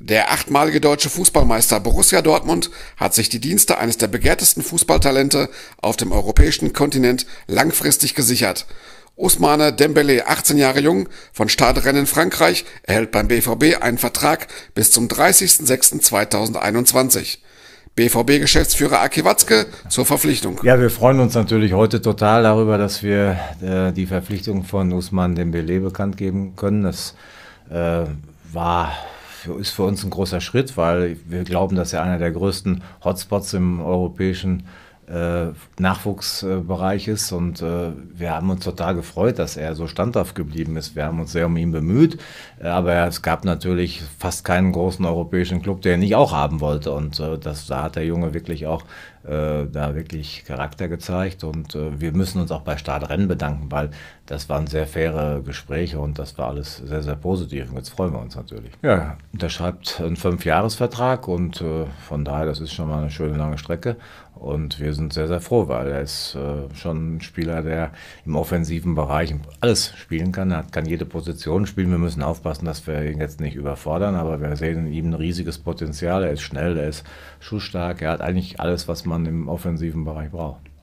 Der achtmalige deutsche Fußballmeister Borussia Dortmund hat sich die Dienste eines der begehrtesten Fußballtalente auf dem europäischen Kontinent langfristig gesichert. Osmane Dembele, 18 Jahre jung, von Startrennen Frankreich, erhält beim BVB einen Vertrag bis zum 30.06.2021. BVB-Geschäftsführer Aki Watzke zur Verpflichtung. Ja, wir freuen uns natürlich heute total darüber, dass wir äh, die Verpflichtung von Ousmane Dembele bekannt geben können. Das äh, war für, ist für uns ein großer Schritt, weil wir glauben, dass er einer der größten Hotspots im europäischen äh, Nachwuchsbereich ist. Und äh, wir haben uns total gefreut, dass er so standhaft geblieben ist. Wir haben uns sehr um ihn bemüht. Äh, aber es gab natürlich fast keinen großen europäischen Club, der ihn nicht auch haben wollte. Und das, da hat der Junge wirklich auch da wirklich Charakter gezeigt. Und wir müssen uns auch bei Startrennen bedanken, weil das waren sehr faire Gespräche und das war alles sehr, sehr positiv. Und jetzt freuen wir uns natürlich. Ja, unterschreibt einen Fünfjahresvertrag und von daher, das ist schon mal eine schöne lange Strecke. Und wir sind sehr, sehr froh, weil er ist äh, schon ein Spieler, der im offensiven Bereich alles spielen kann. Er kann jede Position spielen. Wir müssen aufpassen, dass wir ihn jetzt nicht überfordern, aber wir sehen in ihm ein riesiges Potenzial. Er ist schnell, er ist schussstark, er hat eigentlich alles, was man im offensiven Bereich braucht.